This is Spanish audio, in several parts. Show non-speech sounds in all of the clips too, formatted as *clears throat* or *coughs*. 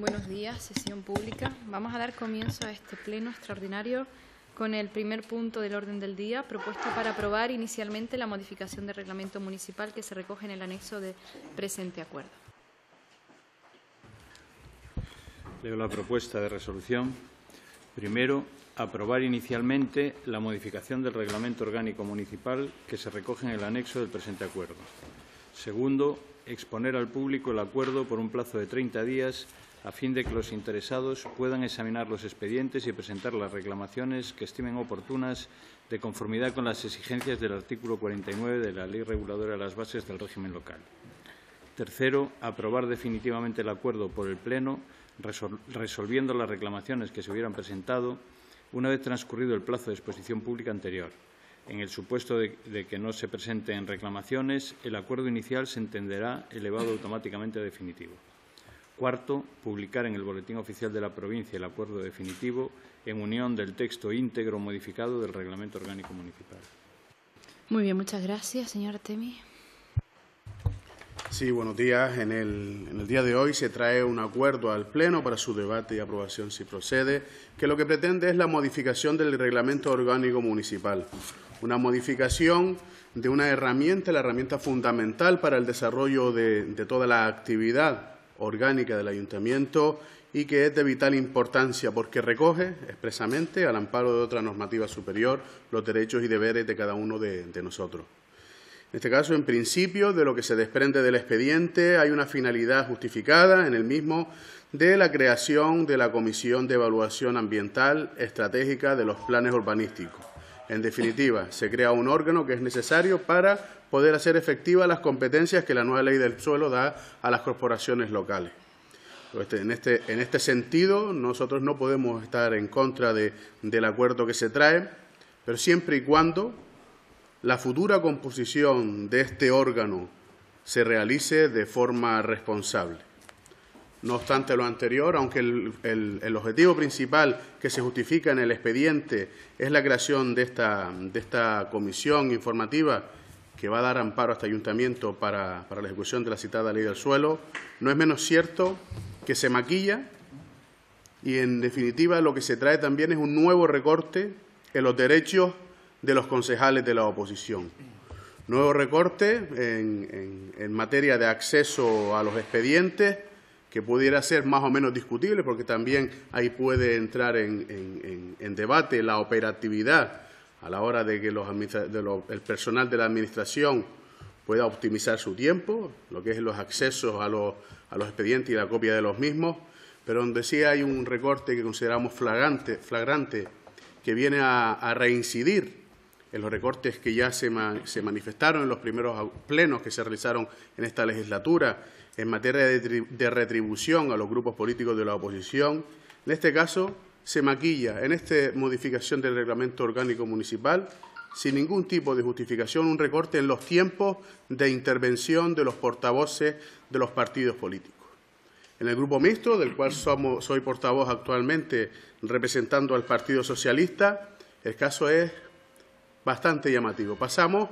Buenos días, sesión pública. Vamos a dar comienzo a este pleno extraordinario con el primer punto del orden del día, propuesta para aprobar inicialmente la modificación del reglamento municipal que se recoge en el anexo del presente acuerdo. Leo la propuesta de resolución. Primero, aprobar inicialmente la modificación del reglamento orgánico municipal que se recoge en el anexo del presente acuerdo. Segundo, exponer al público el acuerdo por un plazo de 30 días a fin de que los interesados puedan examinar los expedientes y presentar las reclamaciones que estimen oportunas de conformidad con las exigencias del artículo 49 de la Ley Reguladora de las Bases del Régimen Local. Tercero, aprobar definitivamente el acuerdo por el Pleno, resolviendo las reclamaciones que se hubieran presentado una vez transcurrido el plazo de exposición pública anterior. En el supuesto de, de que no se presenten reclamaciones, el acuerdo inicial se entenderá elevado automáticamente a definitivo. Cuarto, publicar en el Boletín Oficial de la Provincia el acuerdo definitivo en unión del texto íntegro modificado del Reglamento Orgánico Municipal. Muy bien, muchas gracias, señor Temi. Sí, buenos días. En el, día de hoy se trae un acuerdo al Pleno para su debate y aprobación, si procede, que lo que pretende es la modificación del Reglamento Orgánico Municipal. Una modificación de una herramienta, la herramienta fundamental para el desarrollo de, de toda la actividad orgánica del ayuntamiento y que es de vital importancia porque recoge expresamente, al amparo de otra normativa superior, los derechos y deberes de cada uno de, nosotros. En este caso, en principio, de lo que se desprende del expediente, hay una finalidad justificada en el mismo de la creación de la Comisión de Evaluación Ambiental Estratégica de los Planes Urbanísticos. En definitiva, se crea un órgano que es necesario para poder hacer efectivas las competencias que la nueva ley del suelo da a las corporaciones locales. Este, este, en este, sentido, nosotros no podemos estar en contra de, del acuerdo que se trae, pero siempre y cuando la futura composición de este órgano se realice de forma responsable. No obstante lo anterior, aunque el, objetivo principal que se justifica en el expediente es la creación de esta comisión informativa que va a dar amparo a este ayuntamiento para, la ejecución de la citada ley del suelo, no es menos cierto que se maquilla y, en definitiva, lo que se trae también es un nuevo recorte en los derechos de los concejales de la oposición. Nuevo recorte en, materia de acceso a los expedientes, que pudiera ser más o menos discutible, porque también ahí puede entrar en, en debate la operatividad a la hora de que el personal de la Administración pueda optimizar su tiempo, lo que es los accesos a los, expedientes y la copia de los mismos, pero donde sí hay un recorte que consideramos flagrante, que viene a, reincidir en los recortes que ya se, manifestaron en los primeros plenos que se realizaron en esta legislatura en materia de, de retribución a los grupos políticos de la oposición. En este caso, se maquilla en esta modificación del reglamento orgánico municipal sin ningún tipo de justificación un recorte en los tiempos de intervención de los portavoces de los partidos políticos. En el grupo mixto, del cual soy portavoz actualmente representando al Partido Socialista, el caso es bastante llamativo. Pasamos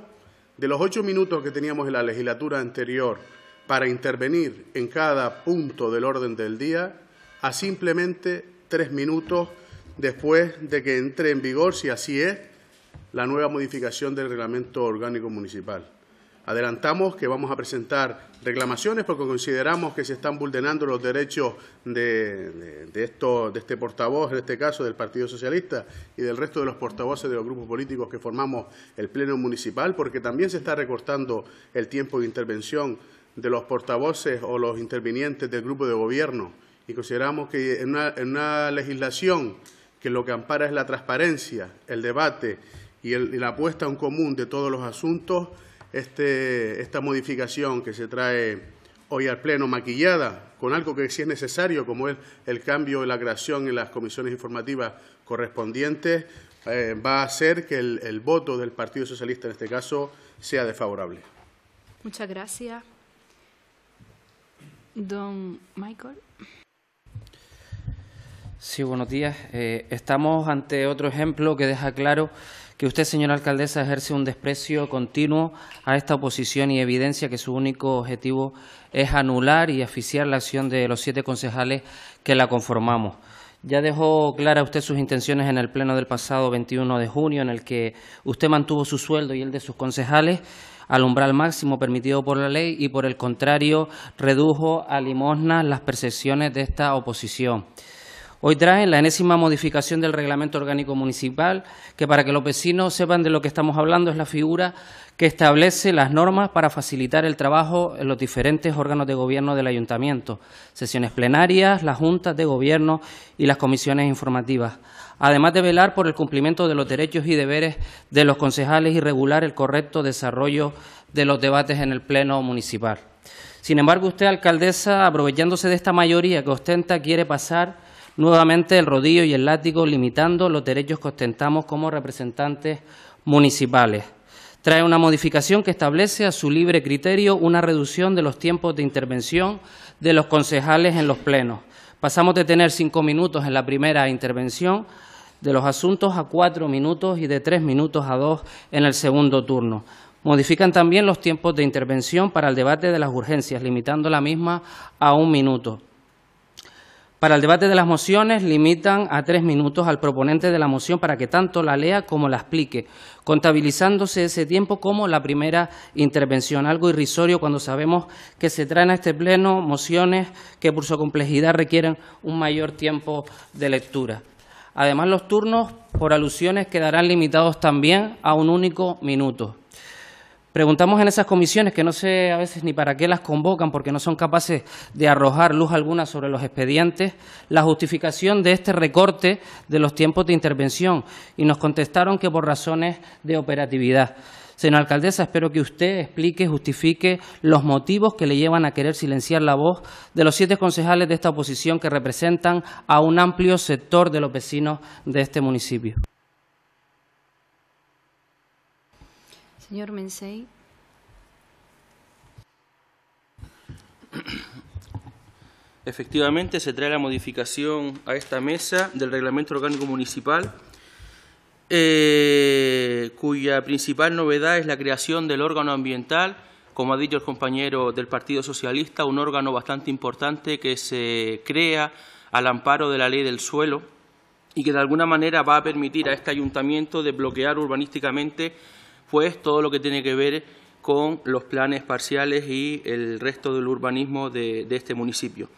de los ocho minutos que teníamos en la legislatura anterior para intervenir en cada punto del orden del día a simplemente tres minutos después de que entre en vigor, si así es, la nueva modificación del reglamento orgánico municipal. Adelantamos que vamos a presentar reclamaciones porque consideramos que se están vulnerando los derechos de, de este portavoz, en este caso del Partido Socialista y del resto de los portavoces de los grupos políticos que formamos el Pleno Municipal, porque también se está recortando el tiempo de intervención de los portavoces o los intervinientes del grupo de gobierno y consideramos que en una, legislación que lo que ampara es la transparencia, el debate y, la apuesta en común de todos los asuntos, este, esta modificación que se trae hoy al Pleno maquillada con algo que sí es necesario, como es el cambio de la creación en las comisiones informativas correspondientes, eh, va a hacer que el, el voto del Partido Socialista en este caso sea desfavorable. Muchas gracias. Don Michael. Sí, buenos días. Eh, estamos ante otro ejemplo que deja claro que usted, señora alcaldesa, ejerce un desprecio continuo a esta oposición y evidencia que su único objetivo es anular y asfixiar la acción de los siete concejales que la conformamos. Ya dejó clara usted sus intenciones en el pleno del pasado 21 de junio, en el que usted mantuvo su sueldo y el de sus concejales al umbral máximo permitido por la ley y, por el contrario, redujo a limosna las percepciones de esta oposición. Hoy traen la enésima modificación del reglamento orgánico municipal, que para que los vecinos sepan de lo que estamos hablando es la figura que establece las normas para facilitar el trabajo en los diferentes órganos de gobierno del ayuntamiento, sesiones plenarias, las juntas de gobierno y las comisiones informativas, además de velar por el cumplimiento de los derechos y deberes de los concejales y regular el correcto desarrollo de los debates en el Pleno municipal. Sin embargo, usted, alcaldesa, aprovechándose de esta mayoría que ostenta, quiere pasar nuevamente el rodillo y el látigo limitando los derechos que ostentamos como representantes municipales. Trae una modificación que establece a su libre criterio una reducción de los tiempos de intervención de los concejales en los plenos. Pasamos de tener cinco minutos en la primera intervención de los asuntos a cuatro minutos y de tres minutos a dos en el segundo turno. Modifican también los tiempos de intervención para el debate de las urgencias, limitando la misma a un minuto. Para el debate de las mociones limitan a tres minutos al proponente de la moción para que tanto la lea como la explique, contabilizándose ese tiempo como la primera intervención, algo irrisorio cuando sabemos que se traen a este pleno mociones que por su complejidad requieren un mayor tiempo de lectura. Además, los turnos por alusiones quedarán limitados también a un único minuto. Preguntamos en esas comisiones que no sé a veces ni para qué las convocan porque no son capaces de arrojar luz alguna sobre los expedientes, la justificación de este recorte de los tiempos de intervención y nos contestaron que por razones de operatividad. Señora alcaldesa, espero que usted explique, justifique los motivos que le llevan a querer silenciar la voz de los siete concejales de esta oposición que representan a un amplio sector de los vecinos de este municipio. Señor Mensei. Efectivamente, se trae la modificación a esta mesa del Reglamento Orgánico Municipal, eh, cuya principal novedad es la creación del órgano ambiental, como ha dicho el compañero del Partido Socialista, un órgano bastante importante que se crea al amparo de la ley del suelo y que de alguna manera va a permitir a este ayuntamiento desbloquear urbanísticamente pues todo lo que tiene que ver con los planes parciales y el resto del urbanismo de, este municipio.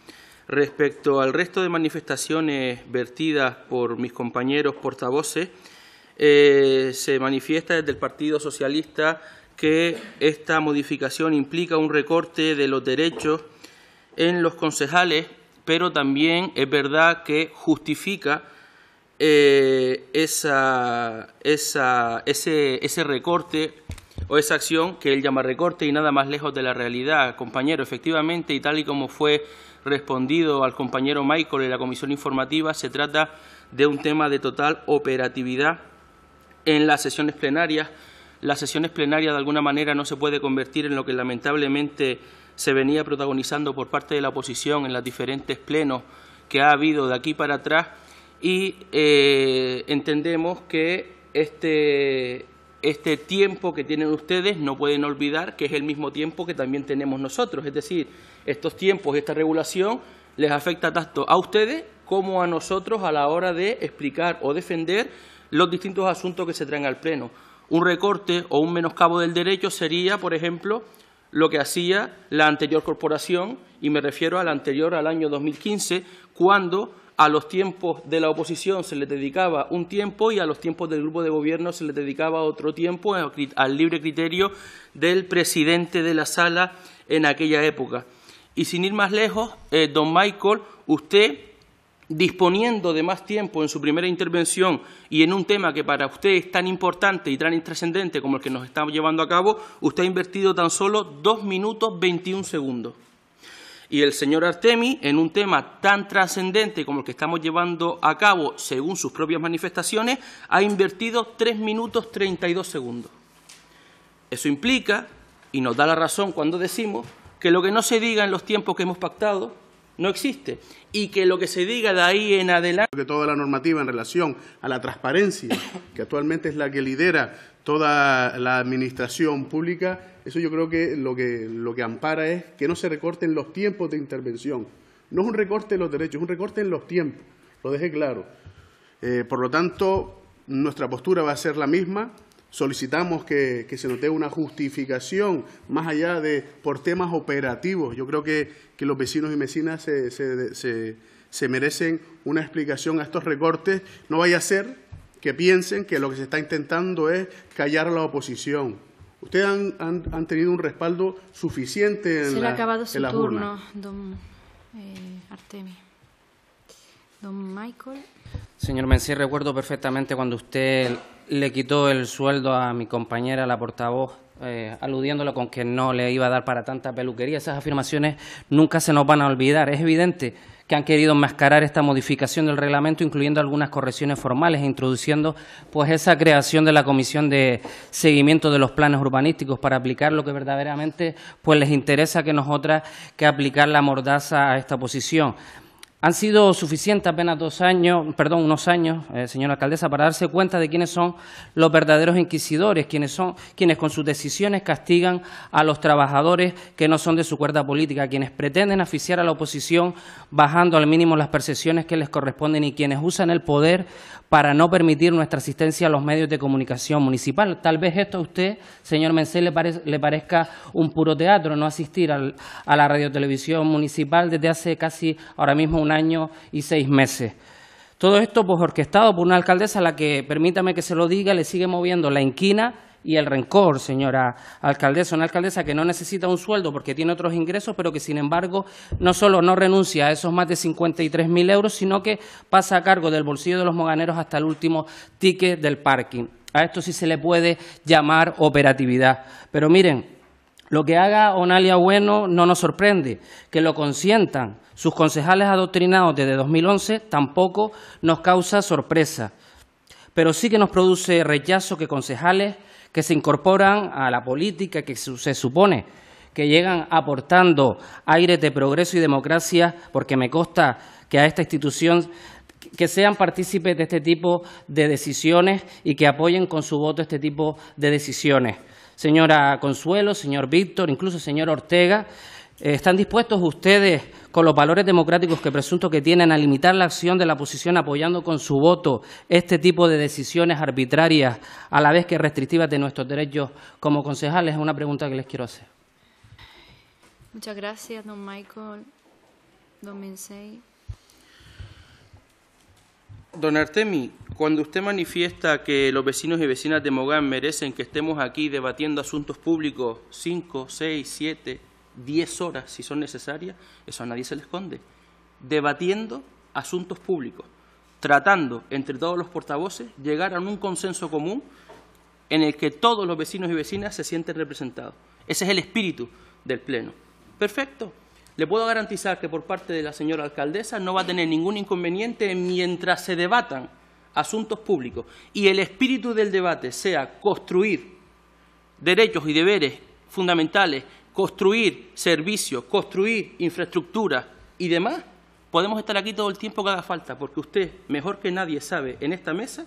Respecto al resto de manifestaciones vertidas por mis compañeros portavoces, eh, se manifiesta desde el Partido Socialista que esta modificación implica un recorte de los derechos en los concejales, pero también es verdad que justifica eh, ese, ese recorte o esa acción que él llama recorte y nada más lejos de la realidad, compañero. Efectivamente, y tal y como fue respondido al compañero Michael en la comisión informativa, se trata de un tema de total operatividad en las sesiones plenarias. Las sesiones plenarias, de alguna manera, no se puede convertir en lo que lamentablemente se venía protagonizando por parte de la oposición en los diferentes plenos que ha habido de aquí para atrás, y eh, entendemos que este, este tiempo que tienen ustedes no pueden olvidar que es el mismo tiempo que también tenemos nosotros. Es decir, estos tiempos, y esta regulación les afecta tanto a ustedes como a nosotros a la hora de explicar o defender los distintos asuntos que se traen al Pleno. Un recorte o un menoscabo del derecho sería, por ejemplo, lo que hacía la anterior corporación, y me refiero a la anterior al año 2015, cuando a los tiempos de la oposición se le dedicaba un tiempo y a los tiempos del grupo de gobierno se le dedicaba otro tiempo al libre criterio del presidente de la sala en aquella época. Y sin ir más lejos, eh, don Michael, usted, disponiendo de más tiempo en su primera intervención y en un tema que para usted es tan importante y tan intrascendente como el que nos estamos llevando a cabo, usted ha invertido tan solo dos minutos veintiún segundos y el señor Artemi en un tema tan trascendente como el que estamos llevando a cabo, según sus propias manifestaciones, ha invertido 3 minutos 32 segundos. Eso implica, y nos da la razón cuando decimos, que lo que no se diga en los tiempos que hemos pactado no existe y que lo que se diga de ahí en adelante... Que toda la normativa en relación a la transparencia, que actualmente es la que lidera toda la administración pública, eso yo creo que lo que, lo que ampara es que no se recorten los tiempos de intervención. No es un recorte en los derechos, es un recorte en los tiempos, lo deje claro. Eh, por lo tanto, nuestra postura va a ser la misma. Solicitamos que, se nos dé una justificación más allá de por temas operativos. Yo creo que, que los vecinos y vecinas se, se, se merecen una explicación a estos recortes. No vaya a ser que piensen que lo que se está intentando es callar a la oposición. Ustedes han, tenido un respaldo suficiente en se le ha acabado su turno, don eh, Artemi. Don Michael. Señor Mencía, recuerdo perfectamente cuando usted le quitó el sueldo a mi compañera, la portavoz, eh, aludiéndolo con que no le iba a dar para tanta peluquería. Esas afirmaciones nunca se nos van a olvidar, es evidente que han querido enmascarar esta modificación del reglamento, incluyendo algunas correcciones formales, e introduciendo pues esa creación de la comisión de seguimiento de los planes urbanísticos para aplicar lo que verdaderamente pues les interesa que nosotras que aplicar la mordaza a esta posición. Han sido suficientes apenas dos años, perdón, unos años, eh, señora alcaldesa, para darse cuenta de quiénes son los verdaderos inquisidores, quienes son quienes con sus decisiones castigan a los trabajadores que no son de su cuerda política, quienes pretenden asfixiar a la oposición bajando al mínimo las percepciones que les corresponden y quienes usan el poder para no permitir nuestra asistencia a los medios de comunicación municipal. Tal vez esto a usted, señor Mencé, le, parezca un puro teatro, no asistir a la radiotelevisión municipal desde hace casi ahora mismo un año y seis meses. Todo esto pues orquestado por una alcaldesa a la que, permítame que se lo diga, le sigue moviendo la inquina y el rencor, señora alcaldesa. Una alcaldesa que no necesita un sueldo porque tiene otros ingresos, pero que sin embargo no solo no renuncia a esos más de 53.000 euros, sino que pasa a cargo del bolsillo de los moganeros hasta el último ticket del parking. A esto sí se le puede llamar operatividad. Pero miren, lo que haga Onalia Bueno no nos sorprende, que lo consientan sus concejales adoctrinados desde 2011 tampoco nos causa sorpresa, pero sí que nos produce rechazo que concejales que se incorporan a la política, que se supone que llegan aportando aires de progreso y democracia, porque me consta que a esta institución que sean partícipes de este tipo de decisiones y que apoyen con su voto este tipo de decisiones. Señora Consuelo, señor Víctor, incluso señor Ortega, eh, ¿Están dispuestos ustedes, con los valores democráticos que presunto que tienen, a limitar la acción de la oposición apoyando con su voto este tipo de decisiones arbitrarias, a la vez que restrictivas de nuestros derechos como concejales? Es una pregunta que les quiero hacer. Muchas gracias, don Michael. Don Mensei. Don Artemi, cuando usted manifiesta que los vecinos y vecinas de Mogán merecen que estemos aquí debatiendo asuntos públicos 5, 6, 7 ...diez horas si son necesarias, eso a nadie se le esconde, debatiendo asuntos públicos, tratando entre todos los portavoces llegar a un consenso común en el que todos los vecinos y vecinas se sienten representados. Ese es el espíritu del Pleno. Perfecto. Le puedo garantizar que por parte de la señora alcaldesa no va a tener ningún inconveniente mientras se debatan asuntos públicos y el espíritu del debate sea construir derechos y deberes fundamentales construir servicios, construir infraestructura y demás, podemos estar aquí todo el tiempo que haga falta, porque usted, mejor que nadie, sabe en esta mesa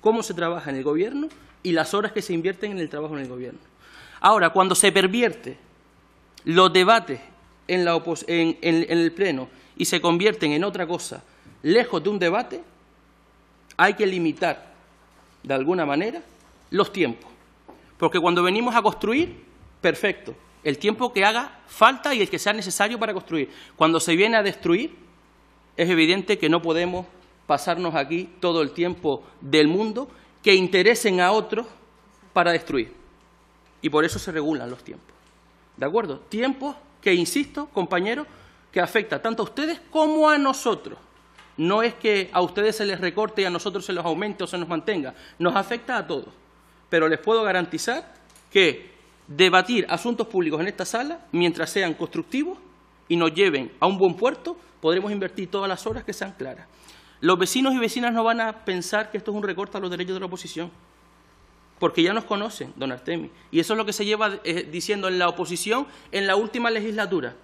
cómo se trabaja en el gobierno y las horas que se invierten en el trabajo en el gobierno. Ahora, cuando se pervierte los debates en, la en el Pleno y se convierten en otra cosa, lejos de un debate, hay que limitar, de alguna manera, los tiempos. Porque cuando venimos a construir, perfecto, el tiempo que haga falta y el que sea necesario para construir. Cuando se viene a destruir, es evidente que no podemos pasarnos aquí todo el tiempo del mundo que interesen a otros para destruir. Y por eso se regulan los tiempos. ¿De acuerdo? Tiempos que, insisto, compañeros, que afecta tanto a ustedes como a nosotros. No es que a ustedes se les recorte y a nosotros se los aumente o se nos mantenga. Nos afecta a todos. Pero les puedo garantizar que debatir asuntos públicos en esta sala mientras sean constructivos y nos lleven a un buen puerto, podremos invertir todas las horas que sean claras. Los vecinos y vecinas no van a pensar que esto es un recorte a los derechos de la oposición, porque ya nos conocen, don Artemi. Y eso es lo que se lleva eh, diciendo en la oposición en la última legislatura.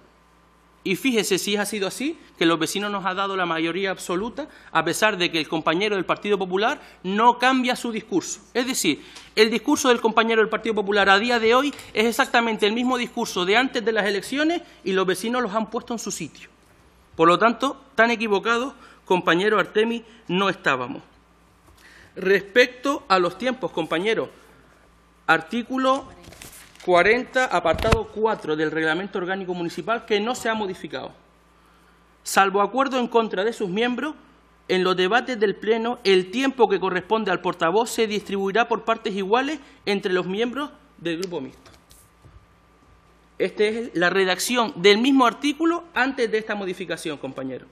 Y fíjese si ha sido así, que los vecinos nos han dado la mayoría absoluta, a pesar de que el compañero del Partido Popular no cambia su discurso. Es decir, el discurso del compañero del Partido Popular a día de hoy es exactamente el mismo discurso de antes de las elecciones y los vecinos los han puesto en su sitio. Por lo tanto, tan equivocados, compañero Artemi, no estábamos. Respecto a los tiempos, compañero, artículo 40, apartado 4 del Reglamento Orgánico Municipal, que no se ha modificado, salvo acuerdo en contra de sus miembros, en los debates del Pleno, el tiempo que corresponde al portavoz se distribuirá por partes iguales entre los miembros del Grupo Mixto. Esta es la redacción del mismo artículo antes de esta modificación, compañero.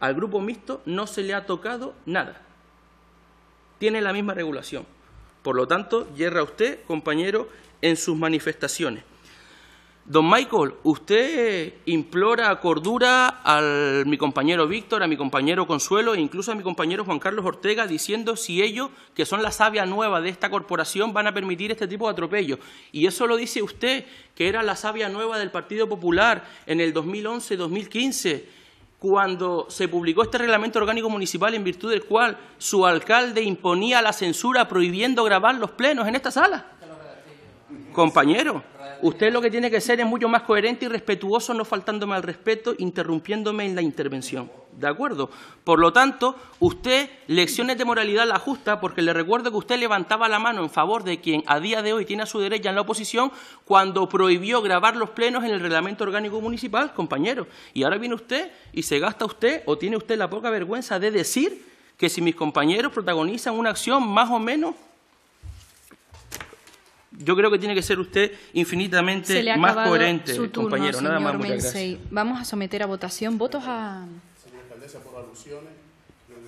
Al Grupo Mixto no se le ha tocado nada. Tiene la misma regulación. Por lo tanto, yerra usted, compañero, en sus manifestaciones. Don Michael, usted implora cordura a mi compañero Víctor, a mi compañero Consuelo e incluso a mi compañero Juan Carlos Ortega diciendo si ellos, que son la savia nueva de esta corporación, van a permitir este tipo de atropellos. Y eso lo dice usted, que era la savia nueva del Partido Popular en el 2011-2015 cuando se publicó este reglamento orgánico municipal en virtud del cual su alcalde imponía la censura prohibiendo grabar los plenos en esta sala. Compañero, usted lo que tiene que ser es mucho más coherente y respetuoso, no faltándome al respeto, interrumpiéndome en la intervención. ¿De acuerdo? Por lo tanto, usted lecciones de moralidad la justa, porque le recuerdo que usted levantaba la mano en favor de quien a día de hoy tiene a su derecha en la oposición cuando prohibió grabar los plenos en el reglamento orgánico municipal, compañero. Y ahora viene usted y se gasta usted o tiene usted la poca vergüenza de decir que si mis compañeros protagonizan una acción más o menos yo creo que tiene que ser usted infinitamente más coherente, compañero. Nada más, Vamos a someter a votación votos a... por alusiones.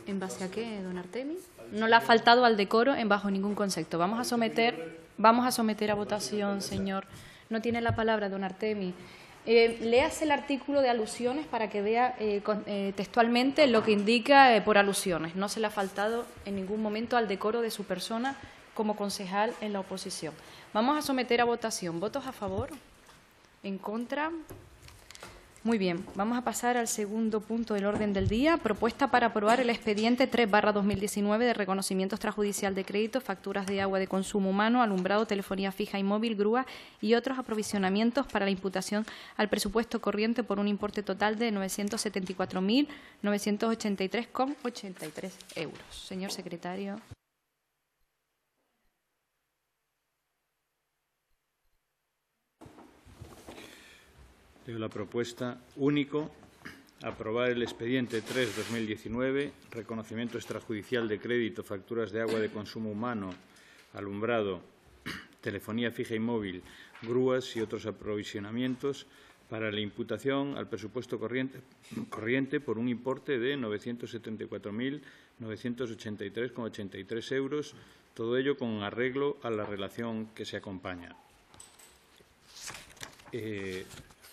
¿En base a qué, don Artemi? No le ha faltado al decoro en bajo ningún concepto. Vamos a someter, vamos a, someter a votación, señor. No tiene la palabra, don Artemi. Eh, léase el artículo de alusiones para que vea eh, eh, textualmente lo que indica eh, por alusiones. No se le ha faltado en ningún momento al decoro de su persona como concejal en la oposición. Vamos a someter a votación. ¿Votos a favor? ¿En contra? Muy bien, vamos a pasar al segundo punto del orden del día. Propuesta para aprobar el expediente 3 2019 de reconocimiento extrajudicial de crédito, facturas de agua de consumo humano, alumbrado, telefonía fija y móvil, grúa y otros aprovisionamientos para la imputación al presupuesto corriente por un importe total de 974.983,83 euros. Señor secretario. la propuesta único, aprobar el expediente 3-2019, reconocimiento extrajudicial de crédito, facturas de agua de consumo humano, alumbrado, telefonía fija y móvil, grúas y otros aprovisionamientos para la imputación al presupuesto corriente, por un importe de 974.983,83 euros, todo ello con arreglo a la relación que se acompaña. Eh,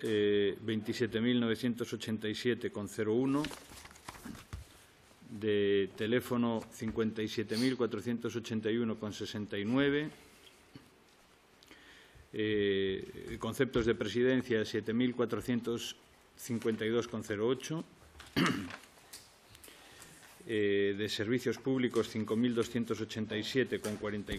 Eh, veintisiete mil ochenta siete con cero uno de teléfono 57,481, y uno con sesenta y nueve eh, conceptos de presidencia siete mil cuatrocientos con 08 ocho eh, de servicios públicos 5287 con cuarenta y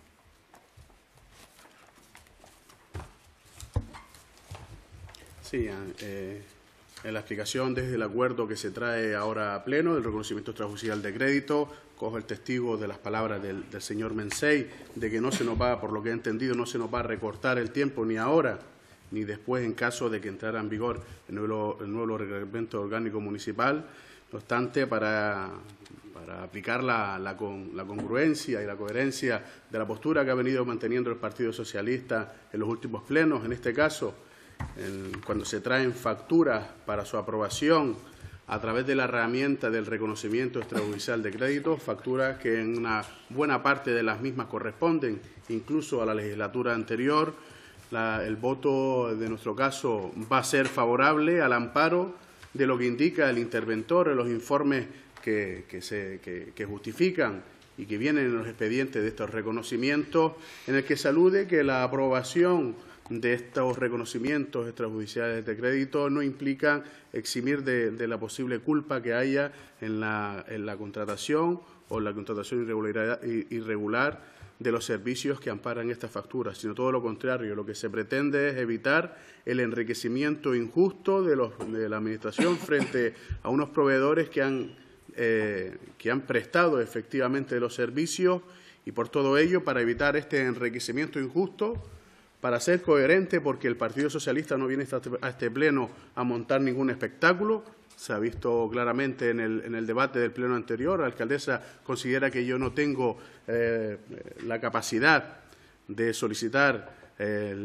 Sí, eh, en la explicación desde el acuerdo que se trae ahora a pleno del reconocimiento extrajudicial de crédito, cojo el testigo de las palabras del, señor Mensei, de que no se nos va, por lo que he entendido, no se nos va a recortar el tiempo ni ahora ni después en caso de que entrara en vigor el nuevo, reglamento orgánico municipal. No obstante, para, aplicar la, congruencia y la coherencia de la postura que ha venido manteniendo el Partido Socialista en los últimos plenos, en este caso, cuando se traen facturas para su aprobación a través de la herramienta del reconocimiento extrajudicial de créditos, facturas que en una buena parte de las mismas corresponden incluso a la legislatura anterior. el voto de nuestro caso va a ser favorable al amparo de lo que indica el interventor en los informes que, justifican y que vienen en los expedientes de estos reconocimientos, en el que salude que la aprobación de estos reconocimientos extrajudiciales de crédito no implica eximir de, de la posible culpa que haya en la, en la contratación o la contratación irregular, de los servicios que amparan estas facturas, sino todo lo contrario. Lo que se pretende es evitar el enriquecimiento injusto de, los, de la Administración frente a unos proveedores que han eh, prestado efectivamente los servicios y por todo ello, para evitar este enriquecimiento injusto, para ser coherente, porque el Partido Socialista no viene este, a este pleno a montar ningún espectáculo. Se ha visto claramente en el, debate del pleno anterior. La alcaldesa considera que yo no tengo eh, la capacidad de solicitar eh,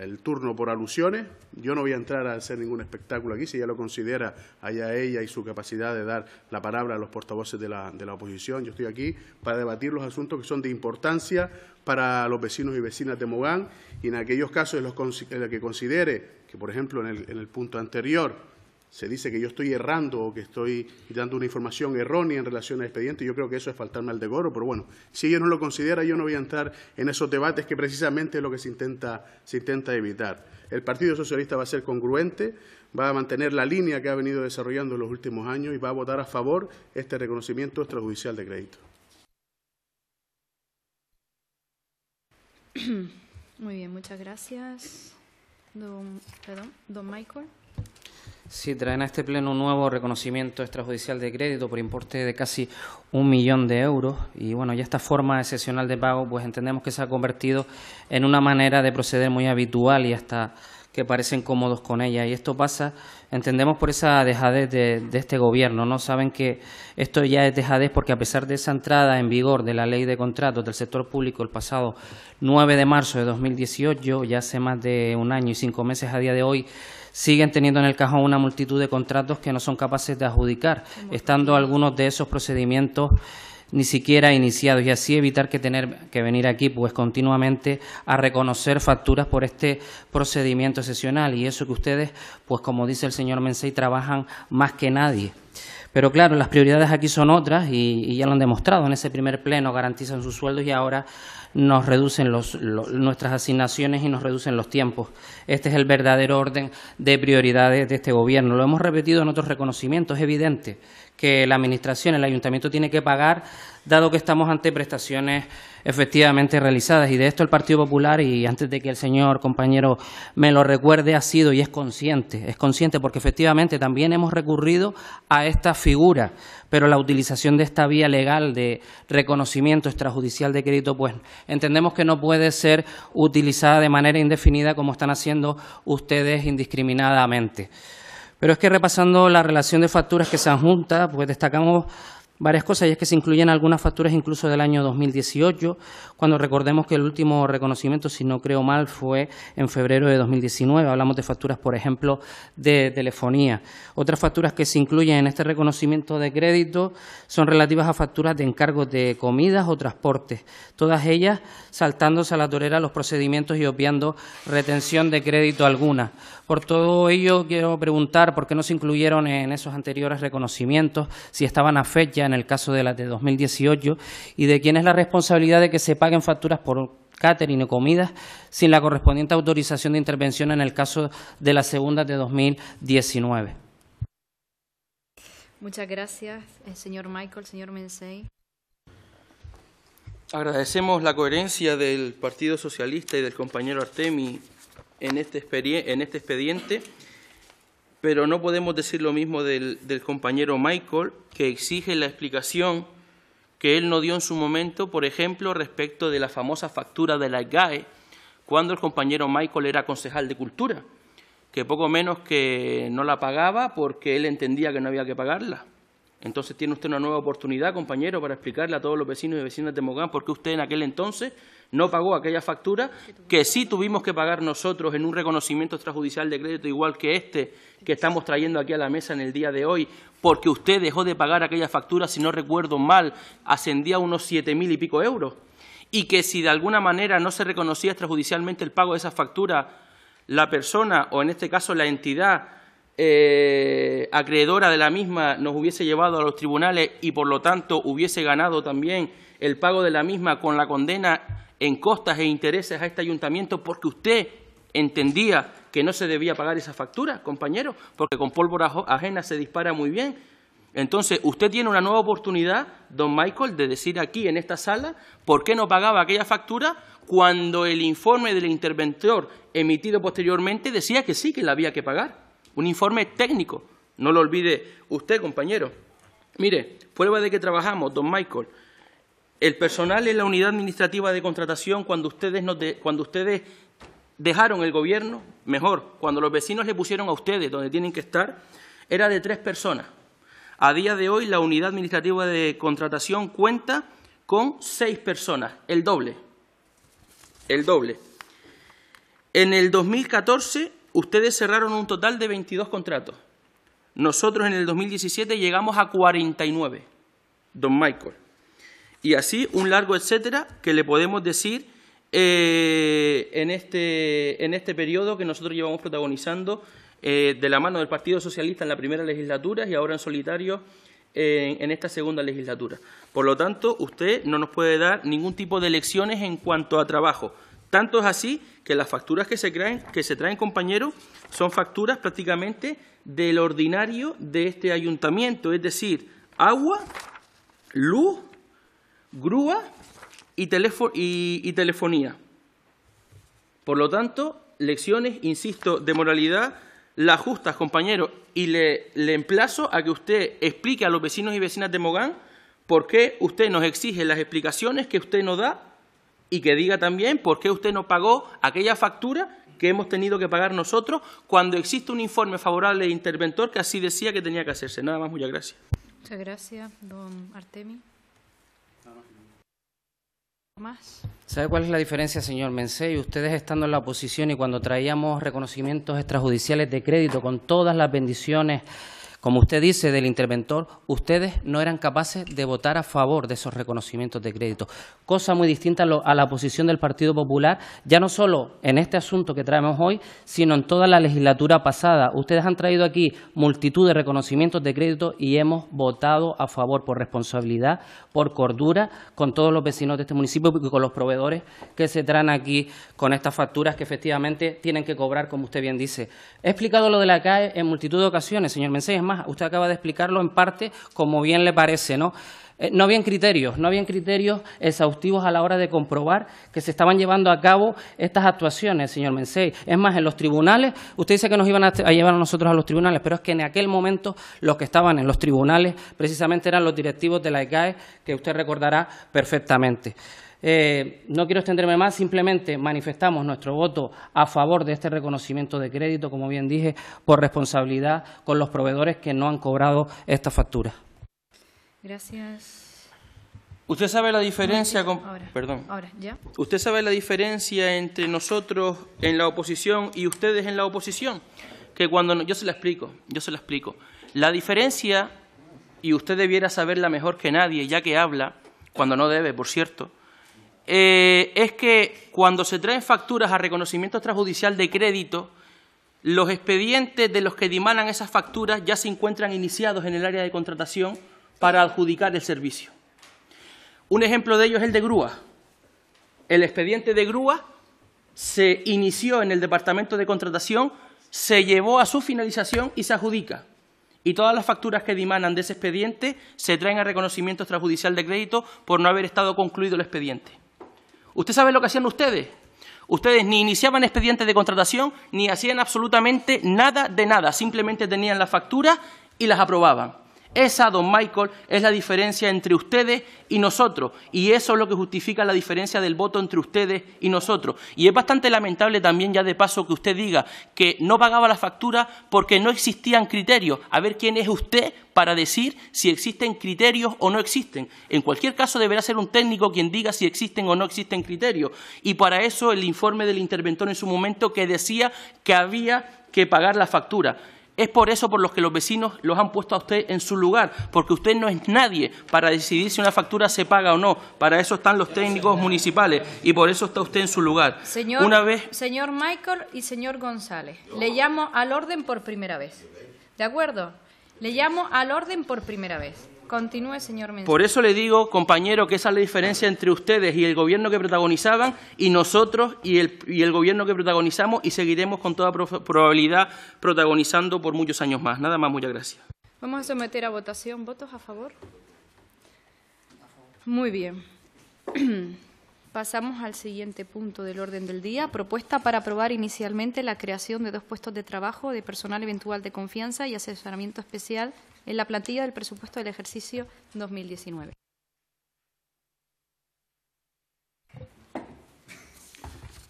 el turno por alusiones. Yo no voy a entrar a hacer ningún espectáculo aquí, si ya lo considera, allá ella y su capacidad de dar la palabra a los portavoces de la, oposición. Yo estoy aquí para debatir los asuntos que son de importancia para los vecinos y vecinas de Mogán y en aquellos casos en los, que considere que, por ejemplo, en el punto anterior, se dice que yo estoy errando o que estoy dando una información errónea en relación al expediente, yo creo que eso es faltarme al decoro, pero bueno, si ellos no lo consideran, yo no voy a entrar en esos debates que precisamente es lo que se intenta, se intenta evitar. El Partido Socialista va a ser congruente, va a mantener la línea que ha venido desarrollando en los últimos años y va a votar a favor este reconocimiento extrajudicial de crédito. Muy bien, muchas gracias. perdón, don Michael. Sí, traen a este pleno un nuevo reconocimiento extrajudicial de crédito por importe de casi un millón de euros y bueno, ya esta forma excepcional de pago pues entendemos que se ha convertido en una manera de proceder muy habitual y hasta que parecen cómodos con ella. Y esto pasa, entendemos, por esa dejadez de, este gobierno. No saben que esto ya es dejadez porque a pesar de esa entrada en vigor de la ley de contratos del sector público el pasado 9 de marzo de 2018, ya hace más de un año y cinco meses a día de hoy, siguen teniendo en el cajón una multitud de contratos que no son capaces de adjudicar, estando algunos de esos procedimientos ni siquiera iniciados y así evitar que tener que venir aquí pues continuamente a reconocer facturas por este procedimiento excepcional. y eso que ustedes pues como dice el señor Mensei trabajan más que nadie. Pero claro, las prioridades aquí son otras y ya lo han demostrado en ese primer pleno, garantizan sus sueldos y ahora nos reducen nuestras asignaciones y nos reducen los tiempos. Este es el verdadero orden de prioridades de este Gobierno. Lo hemos repetido en otros reconocimientos, es evidente que la Administración, el Ayuntamiento tiene que pagar, dado que estamos ante prestaciones efectivamente realizadas. Y de esto el Partido Popular, y antes de que el señor compañero me lo recuerde, ha sido y es consciente, es consciente porque efectivamente también hemos recurrido a esta figura, pero la utilización de esta vía legal de reconocimiento extrajudicial de crédito, pues entendemos que no puede ser utilizada de manera indefinida como están haciendo ustedes indiscriminadamente. Pero es que repasando la relación de facturas que se juntado, pues destacamos varias cosas y es que se incluyen algunas facturas incluso del año 2018, cuando recordemos que el último reconocimiento, si no creo mal, fue en febrero de 2019. Hablamos de facturas, por ejemplo, de telefonía. Otras facturas que se incluyen en este reconocimiento de crédito son relativas a facturas de encargos de comidas o transportes, todas ellas saltándose a la torera los procedimientos y obviando retención de crédito alguna. Por todo ello, quiero preguntar por qué no se incluyeron en esos anteriores reconocimientos, si estaban a fecha en el caso de las de 2018, y de quién es la responsabilidad de que se paguen facturas por catering o comidas sin la correspondiente autorización de intervención en el caso de la segunda de 2019. Muchas gracias, eh, señor Michael, señor Mensei. Agradecemos la coherencia del Partido Socialista y del compañero Artemi este en este, expediente, pero no podemos decir lo mismo del, compañero Michael, que exige la explicación que él no dio en su momento, por ejemplo, respecto de la famosa factura de la GAE, cuando el compañero Michael era concejal de Cultura, que poco menos que no la pagaba porque él entendía que no había que pagarla. Entonces tiene usted una nueva oportunidad, compañero, para explicarle a todos los vecinos y vecinas de Mogán por qué usted en aquel entonces no pagó aquella factura que sí tuvimos que pagar nosotros en un reconocimiento extrajudicial de crédito igual que este que estamos trayendo aquí a la mesa en el día de hoy, porque usted dejó de pagar aquella factura, si no recuerdo mal, ascendía a unos siete mil y pico euros, y que si de alguna manera no se reconocía extrajudicialmente el pago de esa factura, la persona, o en este caso la entidad eh, acreedora de la misma nos hubiese llevado a los tribunales y, por lo tanto, hubiese ganado también el pago de la misma con la condena en costas e intereses a este ayuntamiento porque usted entendía que no se debía pagar esa factura, compañero, porque con pólvora ajena se dispara muy bien. Entonces, usted tiene una nueva oportunidad, don Michael, de decir aquí en esta sala por qué no pagaba aquella factura cuando el informe del interventor emitido posteriormente decía que sí, que la había que pagar. Un informe técnico, no lo olvide usted, compañero. Mire, prueba de que trabajamos, don Michael. El personal en la unidad administrativa de contratación, cuando ustedes, cuando ustedes dejaron el gobierno, mejor, cuando los vecinos le pusieron a ustedes donde tienen que estar, era de tres personas. A día de hoy, la unidad administrativa de contratación cuenta con seis personas, el doble. El doble. En el 2014 ustedes cerraron un total de 22 contratos. Nosotros en el 2017 llegamos a 49, don Michael. Y así un largo etcétera que le podemos decir eh, en, este, en este periodo que nosotros llevamos protagonizando eh, de la mano del Partido Socialista en la primera legislatura y ahora en solitario en, eh, en, esta segunda legislatura. Por lo tanto, usted no nos puede dar ningún tipo de lecciones en cuanto a trabajo. Tanto es así que las facturas que se, traen, compañeros, son facturas prácticamente del ordinario de este ayuntamiento, es decir, agua, luz, grúa y, telefonía. Por lo tanto, lecciones, insisto, de moralidad, las justas, compañeros, y le, le emplazo a que usted explique a los vecinos y vecinas de Mogán por qué usted nos exige las explicaciones que usted nos da y que diga también por qué usted no pagó aquella factura que hemos tenido que pagar nosotros cuando existe un informe favorable de interventor que así decía que tenía que hacerse. Nada más, muchas gracias. Muchas gracias, don Artemi. Más. ¿Sabe cuál es la diferencia, señor Y Ustedes estando en la oposición y cuando traíamos reconocimientos extrajudiciales de crédito con todas las bendiciones como usted dice del interventor, ustedes no eran capaces de votar a favor de esos reconocimientos de crédito, cosa muy distinta a la posición del Partido Popular, ya no solo en este asunto que traemos hoy, sino en toda la legislatura pasada. Ustedes han traído aquí multitud de reconocimientos de crédito y hemos votado a favor por responsabilidad, por cordura, con todos los vecinos de este municipio y con los proveedores que se traen aquí con estas facturas que efectivamente tienen que cobrar, como usted bien dice. He explicado lo de la CAE en multitud de ocasiones, señor Mencés usted acaba de explicarlo en parte como bien le parece, ¿no? Eh, no habían criterios, no habían criterios exhaustivos a la hora de comprobar que se estaban llevando a cabo estas actuaciones, señor Mensei. Es más, en los tribunales, usted dice que nos iban a, a llevar a nosotros a los tribunales, pero es que en aquel momento los que estaban en los tribunales precisamente eran los directivos de la ECAE, e, que usted recordará perfectamente. Eh, no quiero extenderme más, simplemente manifestamos nuestro voto a favor de este reconocimiento de crédito, como bien dije, por responsabilidad con los proveedores que no han cobrado esta factura. Gracias. Usted sabe la diferencia, usted sabe la diferencia entre nosotros en la oposición y ustedes en la oposición, que cuando yo se la explico, yo se la explico. La diferencia y usted debiera saberla mejor que nadie, ya que habla cuando no debe, por cierto. Eh, es que cuando se traen facturas a reconocimiento extrajudicial de crédito, los expedientes de los que dimanan esas facturas ya se encuentran iniciados en el área de contratación para adjudicar el servicio. Un ejemplo de ello es el de grúa. El expediente de grúa se inició en el Departamento de Contratación, se llevó a su finalización y se adjudica. Y todas las facturas que dimanan de ese expediente se traen a reconocimiento extrajudicial de crédito por no haber estado concluido el expediente. ¿Usted sabe lo que hacían ustedes? Ustedes ni iniciaban expedientes de contratación, ni hacían absolutamente nada de nada. Simplemente tenían las facturas y las aprobaban. Esa, don Michael, es la diferencia entre ustedes y nosotros. Y eso es lo que justifica la diferencia del voto entre ustedes y nosotros. Y es bastante lamentable también, ya de paso, que usted diga que no pagaba la factura porque no existían criterios. A ver quién es usted para decir si existen criterios o no existen. En cualquier caso, deberá ser un técnico quien diga si existen o no existen criterios. Y para eso el informe del interventor en su momento que decía que había que pagar la factura. Es por eso por los que los vecinos los han puesto a usted en su lugar, porque usted no es nadie para decidir si una factura se paga o no. Para eso están los técnicos municipales y por eso está usted en su lugar. Señor, una vez... señor Michael y señor González, le llamo al orden por primera vez. ¿De acuerdo? Le llamo al orden por primera vez. Continúe, señor Por eso le digo, compañero, que esa es la diferencia entre ustedes y el gobierno que protagonizaban y nosotros y el, y el gobierno que protagonizamos y seguiremos con toda probabilidad protagonizando por muchos años más. Nada más, muchas gracias. Vamos a someter a votación. ¿Votos a favor? Muy bien. *clears throat* Pasamos al siguiente punto del orden del día. Propuesta para aprobar inicialmente la creación de dos puestos de trabajo de personal eventual de confianza y asesoramiento especial en la plantilla del presupuesto del ejercicio 2019.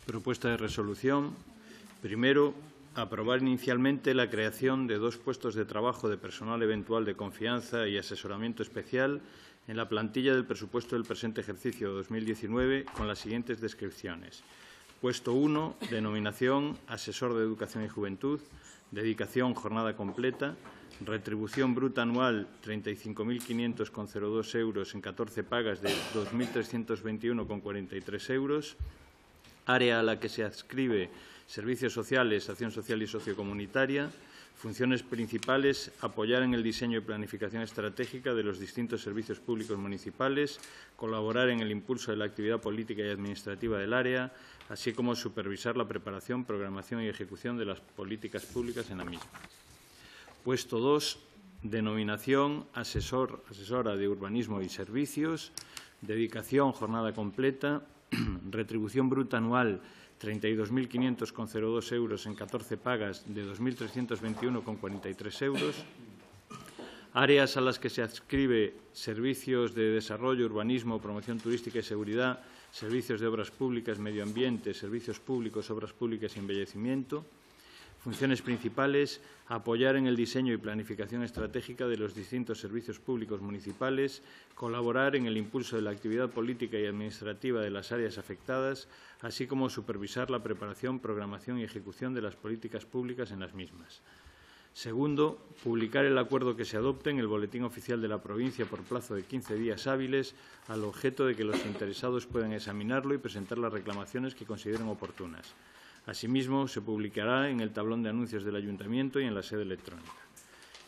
Propuesta de resolución. Primero, aprobar inicialmente la creación de dos puestos de trabajo de personal eventual de confianza y asesoramiento especial en la plantilla del presupuesto del presente ejercicio 2019 con las siguientes descripciones. Puesto 1, denominación asesor de educación y juventud, dedicación jornada completa, retribución bruta anual 35.500,02 euros en 14 pagas de 2.321,43 euros, área a la que se adscribe servicios sociales, acción social y sociocomunitaria, funciones principales, apoyar en el diseño y planificación estratégica de los distintos servicios públicos municipales, colaborar en el impulso de la actividad política y administrativa del área, así como supervisar la preparación, programación y ejecución de las políticas públicas en la misma. Puesto 2, denominación asesor, asesora de urbanismo y servicios, dedicación jornada completa, *clears throat* retribución bruta anual 32.500,02 euros en 14 pagas de 2.321,43 euros, áreas a las que se adscribe servicios de desarrollo, urbanismo, promoción turística y seguridad, servicios de obras públicas, medio ambiente, servicios públicos, obras públicas y embellecimiento, Funciones principales, apoyar en el diseño y planificación estratégica de los distintos servicios públicos municipales, colaborar en el impulso de la actividad política y administrativa de las áreas afectadas, así como supervisar la preparación, programación y ejecución de las políticas públicas en las mismas. Segundo, publicar el acuerdo que se adopte en el Boletín Oficial de la Provincia por plazo de 15 días hábiles al objeto de que los interesados puedan examinarlo y presentar las reclamaciones que consideren oportunas. Asimismo, se publicará en el tablón de anuncios del Ayuntamiento y en la sede electrónica.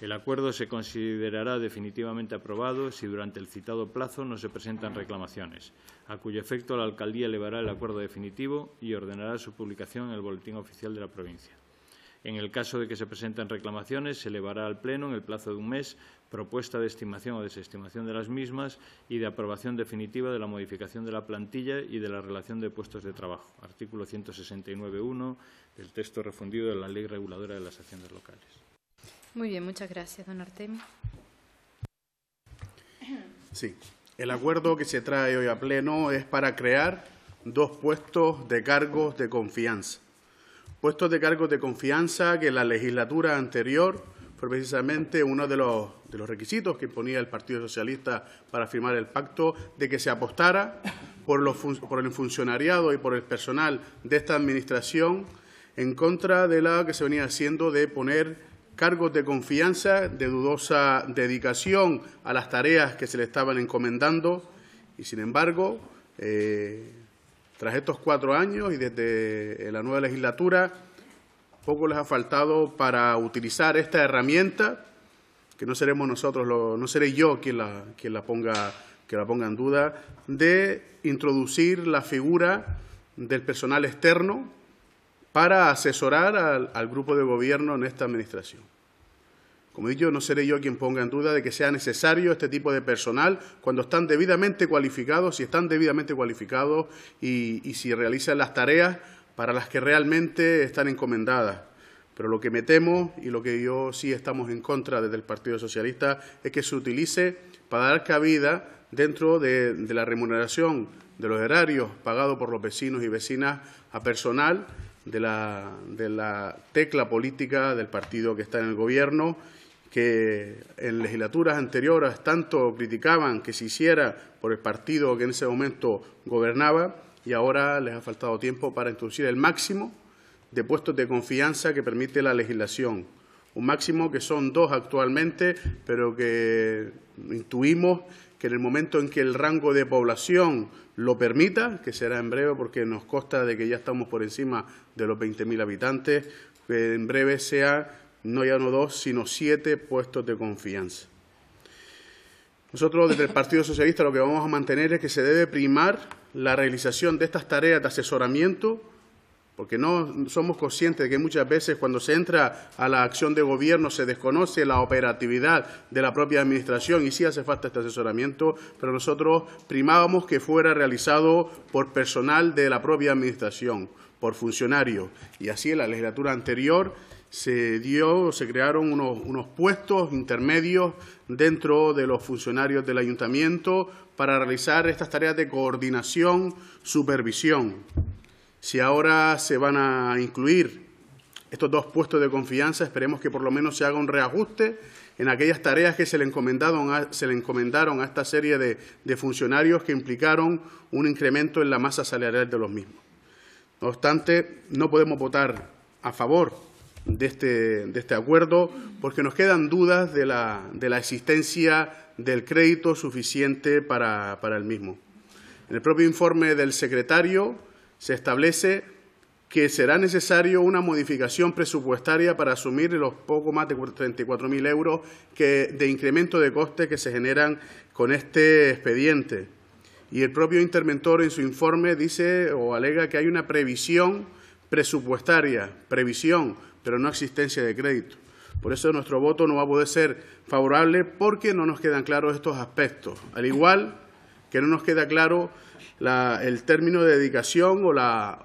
El acuerdo se considerará definitivamente aprobado si durante el citado plazo no se presentan reclamaciones, a cuyo efecto la Alcaldía elevará el acuerdo definitivo y ordenará su publicación en el Boletín Oficial de la provincia. En el caso de que se presenten reclamaciones, se elevará al Pleno en el plazo de un mes propuesta de estimación o desestimación de las mismas y de aprobación definitiva de la modificación de la plantilla y de la relación de puestos de trabajo. Artículo 169.1 del texto refundido de la Ley Reguladora de las Haciendas Locales. Muy bien, muchas gracias, don Artemio. Sí, el acuerdo que se trae hoy a Pleno es para crear dos puestos de cargos de confianza puestos de cargos de confianza que la legislatura anterior fue precisamente uno de los, requisitos que ponía el Partido Socialista para firmar el pacto, de que se apostara por, el funcionariado y por el personal de esta Administración en contra de la que se venía haciendo de poner cargos de confianza, de dudosa dedicación a las tareas que se le estaban encomendando y, sin embargo, eh, tras estos cuatro años y desde eh, la nueva legislatura, poco les ha faltado para utilizar esta herramienta, que no seremos nosotros, lo, no seré yo quien la, la ponga que la pongan en duda, de introducir la figura del personal externo para asesorar al grupo de gobierno en esta administración. Como he dicho, no seré yo quien ponga en duda de que sea necesario este tipo de personal cuando están debidamente cualificados, si están debidamente cualificados y, si realizan las tareas para las que realmente están encomendadas. Pero lo que me temo y lo que yo sí estamos en contra desde el Partido Socialista es que se utilice para dar cabida dentro de, la remuneración de los erarios pagados por los vecinos y vecinas a personal de la tecla política del partido que está en el gobierno que en legislaturas anteriores tanto criticaban que se hiciera por el partido que en ese momento gobernaba y ahora les ha faltado tiempo para introducir el máximo de puestos de confianza que permite la legislación. Un máximo que son dos actualmente, pero que intuimos que en el momento en que el rango de población lo permita, que será en breve porque nos consta de que ya estamos por encima de los 20.000 habitantes, que en breve sea no ya no dos, sino siete puestos de confianza. Nosotros desde el Partido Socialista lo que vamos a mantener es que se debe primar la realización de estas tareas de asesoramiento, porque no somos conscientes de que muchas veces cuando se entra a la acción de gobierno se desconoce la operatividad de la propia administración y sí hace falta este asesoramiento, pero nosotros primábamos que fuera realizado por personal de la propia administración, por funcionarios, y así en la legislatura anterior se dio, se crearon unos, puestos intermedios dentro de los funcionarios del ayuntamiento para realizar estas tareas de coordinación, supervisión. Si ahora se van a incluir estos dos puestos de confianza, esperemos que por lo menos se haga un reajuste en aquellas tareas que se le encomendaron a, esta serie de funcionarios que implicaron un incremento en la masa salarial de los mismos. No obstante, no podemos votar a favor de este, de este acuerdo porque nos quedan dudas de la, de la existencia del crédito suficiente para, para el mismo. En el propio informe del secretario se establece que será necesario una modificación presupuestaria para asumir los poco más de 34.000 euros que, de incremento de coste que se generan con este expediente. Y el propio interventor en su informe dice o alega que hay una previsión presupuestaria, previsión, pero no existencia de crédito. Por eso nuestro voto no va a poder ser favorable porque no nos quedan claros estos aspectos. Al igual que no nos queda claro el término de dedicación o la,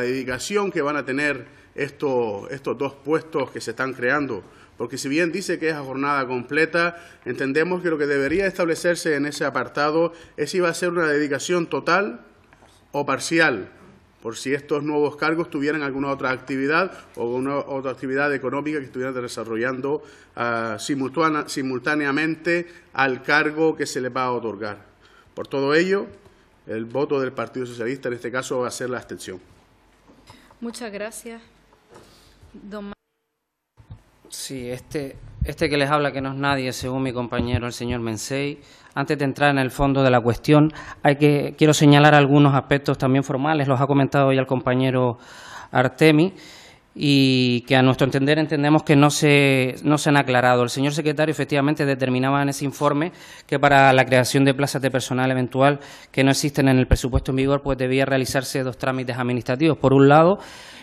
dedicación que van a tener estos, estos dos puestos que se están creando. Porque si bien dice que es a jornada completa, entendemos que lo que debería establecerse en ese apartado es si va a ser una dedicación total o parcial por si estos nuevos cargos tuvieran alguna otra actividad o una otra actividad económica que estuvieran desarrollando ah, simultáneamente al cargo que se les va a otorgar. Por todo ello, el voto del Partido Socialista en este caso va a ser la abstención. Muchas gracias. sí, este, este que les habla, que no es nadie, según mi compañero el señor Mensei, antes de entrar en el fondo de la cuestión, hay que, quiero señalar algunos aspectos también formales, los ha comentado ya el compañero Artemi y que a nuestro entender entendemos que no se, no se han aclarado. El señor secretario efectivamente determinaba en ese informe que para la creación de plazas de personal eventual que no existen en el presupuesto en vigor, pues debía realizarse dos trámites administrativos. Por un lado,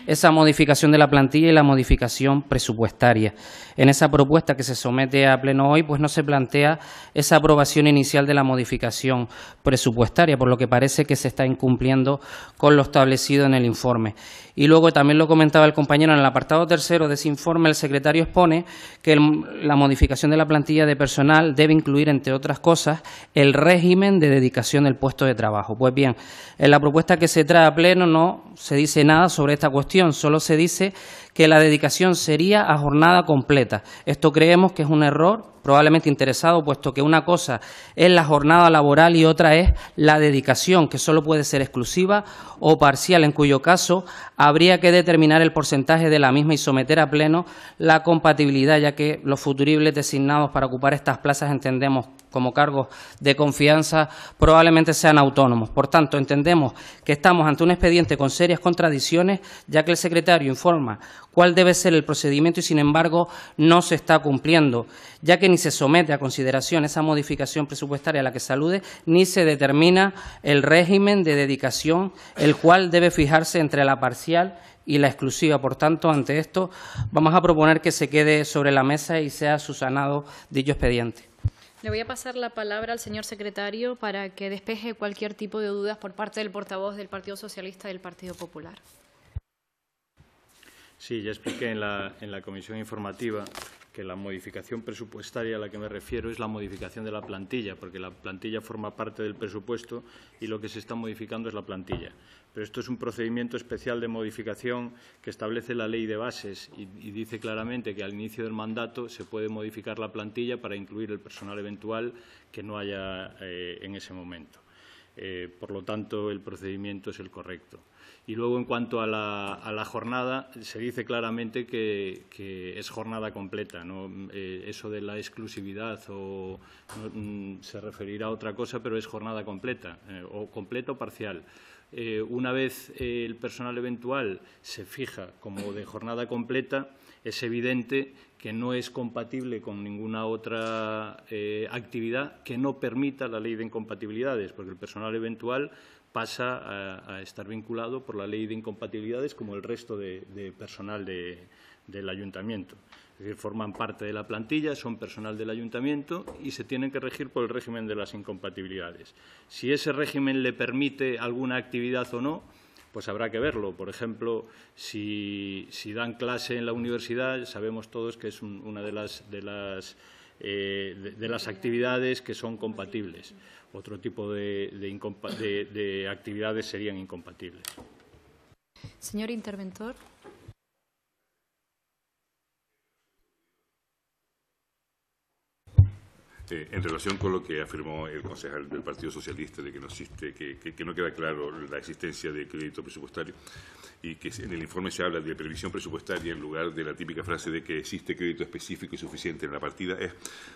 esa modificación de la plantilla y la modificación presupuestaria. En esa propuesta que se somete a pleno hoy, pues no se plantea esa aprobación inicial de la modificación presupuestaria, por lo que parece que se está incumpliendo con lo establecido en el informe. Y luego también lo comentaba el compañero en el apartado tercero de ese informe, el secretario expone que la modificación de la plantilla de personal debe incluir, entre otras cosas, el régimen de dedicación del puesto de trabajo. Pues bien, en la propuesta que se trae a pleno no se dice nada sobre esta cuestión, solo se dice que la dedicación sería a jornada completa. Esto creemos que es un error probablemente interesado, puesto que una cosa es la jornada laboral y otra es la dedicación, que solo puede ser exclusiva o parcial, en cuyo caso habría que determinar el porcentaje de la misma y someter a pleno la compatibilidad, ya que los futuribles designados para ocupar estas plazas entendemos como cargos de confianza probablemente sean autónomos. Por tanto, entendemos que estamos ante un expediente con serias contradicciones, ya que el secretario informa cuál debe ser el procedimiento y, sin embargo, no se está cumpliendo, ya que ni se somete a consideración esa modificación presupuestaria a la que salude, ni se determina el régimen de dedicación, el cual debe fijarse entre la parcial y la exclusiva. Por tanto, ante esto, vamos a proponer que se quede sobre la mesa y sea susanado dicho expediente. Le voy a pasar la palabra al señor secretario para que despeje cualquier tipo de dudas por parte del portavoz del Partido Socialista y del Partido Popular. Sí, ya expliqué en la, en la comisión informativa que la modificación presupuestaria a la que me refiero es la modificación de la plantilla, porque la plantilla forma parte del presupuesto y lo que se está modificando es la plantilla. Pero esto es un procedimiento especial de modificación que establece la ley de bases y, dice claramente que al inicio del mandato se puede modificar la plantilla para incluir el personal eventual que no haya eh, en ese momento. Eh, por lo tanto, el procedimiento es el correcto. Y luego, en cuanto a la, jornada, se dice claramente que, es jornada completa. ¿no? Eh, eso de la exclusividad o mm, se referirá a otra cosa, pero es jornada completa, eh, o completo o parcial. Eh, una vez el personal eventual se fija como de jornada completa, es evidente que no es compatible con ninguna otra actividad que no permita la ley de incompatibilidades, porque el personal eventual pasa a, estar vinculado por la ley de incompatibilidades como el resto de, personal del ayuntamiento. Es decir, forman parte de la plantilla, son personal del ayuntamiento y se tienen que regir por el régimen de las incompatibilidades. Si ese régimen le permite alguna actividad o no, pues habrá que verlo. Por ejemplo, si, dan clase en la universidad, sabemos todos que es una eh, de las actividades que son compatibles otro tipo de, actividades serían incompatibles. Señor interventor. Este, en relación con lo que afirmó el concejal del Partido Socialista de que no que, no queda claro la existencia de crédito presupuestario y que en el informe se habla de previsión presupuestaria en lugar de la típica frase de que existe crédito específico y suficiente en la partida, es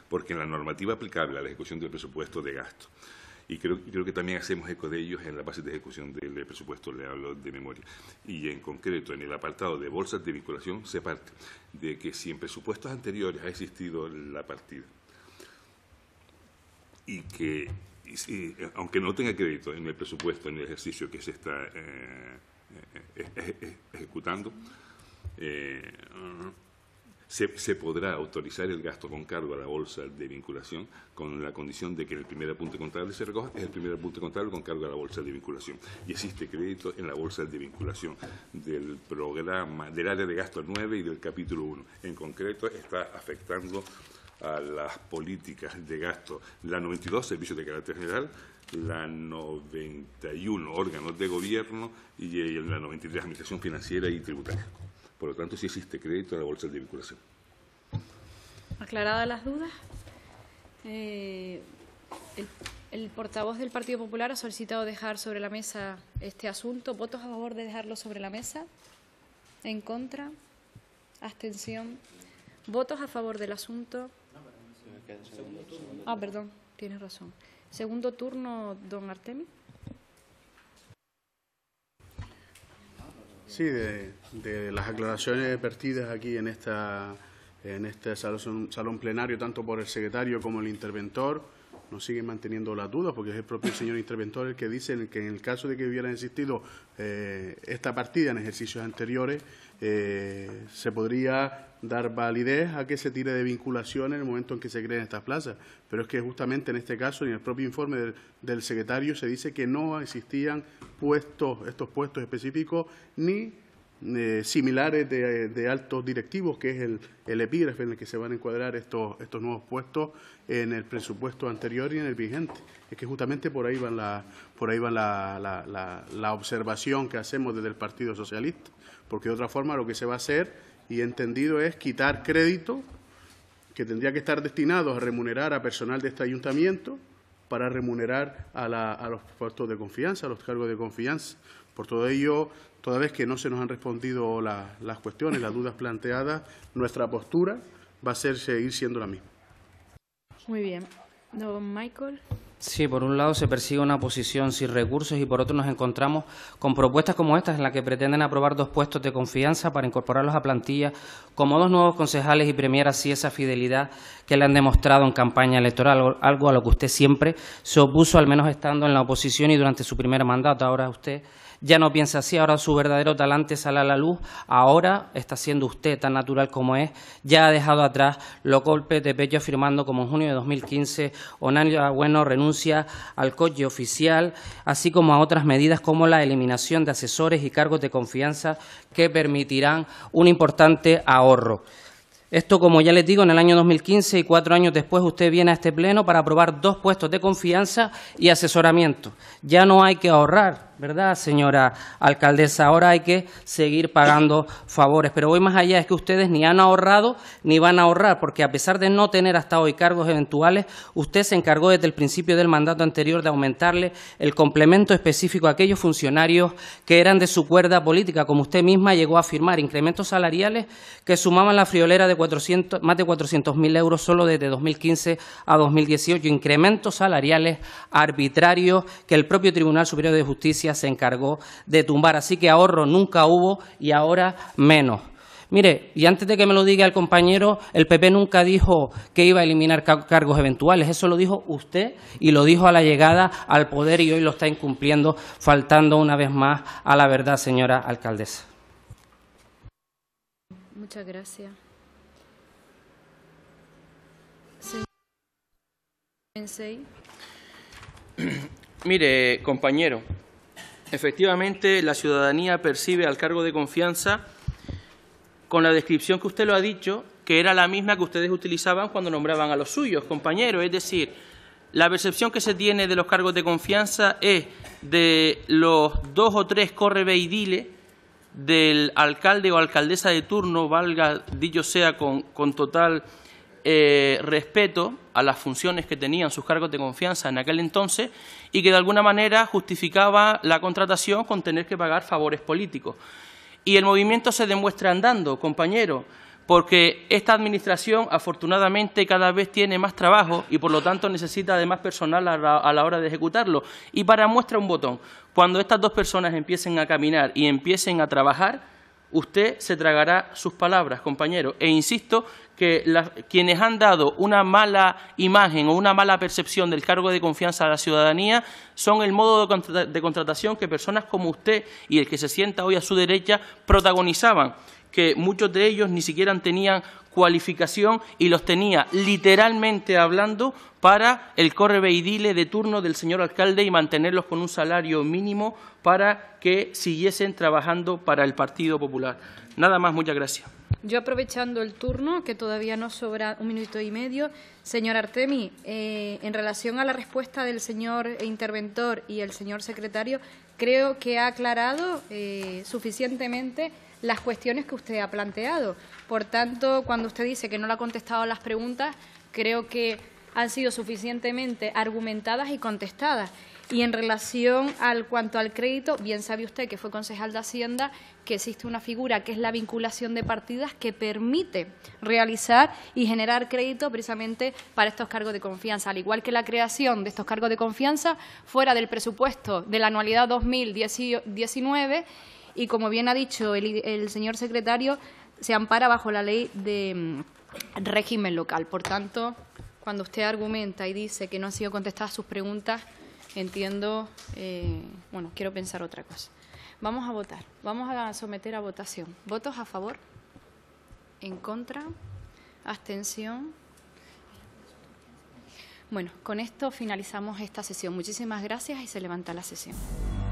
porque en la normativa aplicable a la ejecución del presupuesto de gasto y creo, creo, que también hacemos eco de ellos en la base de ejecución del presupuesto, le hablo de memoria. Y en concreto, en el apartado de bolsas de vinculación, se parte de que si en presupuestos anteriores ha existido la partida y que, aunque no tenga crédito en el presupuesto, en el ejercicio que se está eh, eh, ejecutando, eh, se, se, podrá autorizar el gasto con cargo a la bolsa de vinculación con la condición de que el primer apunte contable se recoja es el primer apunte contable con cargo a la bolsa de vinculación. Y existe crédito en la bolsa de vinculación del programa, del área de gasto 9 y del capítulo 1. En concreto, está afectando a las políticas de gasto. La 92, servicios de carácter general, la 91, órganos de gobierno, y la 93, administración financiera y tributaria. Por lo tanto, sí existe crédito en la bolsa de vinculación. Aclaradas las dudas, eh, el, el portavoz del Partido Popular ha solicitado dejar sobre la mesa este asunto. ¿Votos a favor de dejarlo sobre la mesa? ¿En contra? ¿Abstención? ¿Votos a favor del asunto? Ah, perdón, tienes razón. Segundo turno, don Artemi. Sí, de, las aclaraciones vertidas aquí en, esta, en este salón plenario, tanto por el secretario como el interventor, nos siguen manteniendo las dudas, porque es el propio *coughs* señor interventor el que dice que en el caso de que hubiera existido eh, esta partida en ejercicios anteriores, eh, se podría dar validez a que se tire de vinculación en el momento en que se creen estas plazas. Pero es que justamente en este caso, en el propio informe del, del secretario, se dice que no existían puestos, estos puestos específicos ni eh, similares de, altos directivos, que es el, epígrafe en el que se van a encuadrar estos, nuevos puestos en el presupuesto anterior y en el vigente. Es que justamente por ahí va la, por ahí va la, observación que hacemos desde el Partido Socialista, porque de otra forma lo que se va a hacer, y entendido, es quitar crédito que tendría que estar destinado a remunerar a personal de este ayuntamiento para remunerar a, a los puestos de confianza, a los cargos de confianza. Por todo ello, toda vez que no se nos han respondido las cuestiones, las dudas planteadas, nuestra postura va a ser seguir siendo la misma. Muy bien. Don Michael. Sí, por un lado se persigue una posición sin recursos y por otro nos encontramos con propuestas como estas en las que pretenden aprobar dos puestos de confianza para incorporarlos a plantilla como dos nuevos concejales y premiar así esa fidelidad que le han demostrado en campaña electoral, algo a lo que usted siempre se opuso, al menos estando en la oposición y durante su primer mandato. Ahora usted ya no piensa así, ahora su verdadero talante sale a la luz, ahora está siendo usted tan natural como es, ya ha dejado atrás los golpes de pecho afirmando como en junio de 2015 onario Bueno renuncia al coche oficial, así como a otras medidas como la eliminación de asesores y cargos de confianza que permitirán un importante ahorro. Esto, como ya les digo, en el año 2015 y cuatro años después usted viene a este pleno para aprobar dos puestos de confianza y asesoramiento. Ya no hay que ahorrar, ¿verdad, señora alcaldesa? Ahora hay que seguir pagando favores, pero voy más allá, es que ustedes ni han ahorrado ni van a ahorrar, porque a pesar de no tener hasta hoy cargos eventuales, usted se encargó desde el principio del mandato anterior de aumentarle el complemento específico a aquellos funcionarios que eran de su cuerda política, como usted misma llegó a firmar incrementos salariales que sumaban la friolera de más de 400.000 euros solo desde 2015 a 2018, incrementos salariales arbitrarios que el propio Tribunal Superior de Justicia se encargó de tumbar. Así que ahorro nunca hubo y ahora menos. Mire, y antes de que me lo diga el compañero, el PP nunca dijo que iba a eliminar cargos eventuales. Eso lo dijo usted y lo dijo a la llegada al poder y hoy lo está incumpliendo, faltando una vez más a la verdad, señora alcaldesa. Muchas gracias. *clears throat* Mire, compañero, Efectivamente, la ciudadanía percibe al cargo de confianza con la descripción que usted lo ha dicho, que era la misma que ustedes utilizaban cuando nombraban a los suyos, compañeros. Es decir, la percepción que se tiene de los cargos de confianza es de los dos o tres correveidiles del alcalde o alcaldesa de turno, valga dicho sea con, con total eh, respeto a las funciones que tenían sus cargos de confianza en aquel entonces y que de alguna manera justificaba la contratación con tener que pagar favores políticos. Y el movimiento se demuestra andando, compañero, porque esta Administración afortunadamente cada vez tiene más trabajo y por lo tanto necesita de más personal a la, a la hora de ejecutarlo. Y para muestra un botón, cuando estas dos personas empiecen a caminar y empiecen a trabajar, usted se tragará sus palabras, compañero. E insisto que quienes han dado una mala imagen o una mala percepción del cargo de confianza a la ciudadanía son el modo de, de contratación que personas como usted y el que se sienta hoy a su derecha protagonizaban que muchos de ellos ni siquiera tenían cualificación y los tenía literalmente hablando para el correveidile de turno del señor alcalde y mantenerlos con un salario mínimo para que siguiesen trabajando para el Partido Popular. Nada más, muchas gracias. Yo aprovechando el turno, que todavía nos sobra un minuto y medio, señor Artemi, eh, en relación a la respuesta del señor interventor y el señor secretario, creo que ha aclarado eh, suficientemente las cuestiones que usted ha planteado. Por tanto, cuando usted dice que no le ha contestado las preguntas, creo que han sido suficientemente argumentadas y contestadas. Y en relación al cuanto al crédito, bien sabe usted que fue concejal de Hacienda que existe una figura que es la vinculación de partidas que permite realizar y generar crédito precisamente para estos cargos de confianza, al igual que la creación de estos cargos de confianza fuera del presupuesto de la anualidad 2019 y como bien ha dicho el, el señor secretario, se ampara bajo la ley de mm, régimen local. Por tanto, cuando usted argumenta y dice que no han sido contestadas sus preguntas, entiendo, eh, bueno, quiero pensar otra cosa. Vamos a votar, vamos a someter a votación. ¿Votos a favor? ¿En contra? ¿Abstención? Bueno, con esto finalizamos esta sesión. Muchísimas gracias y se levanta la sesión.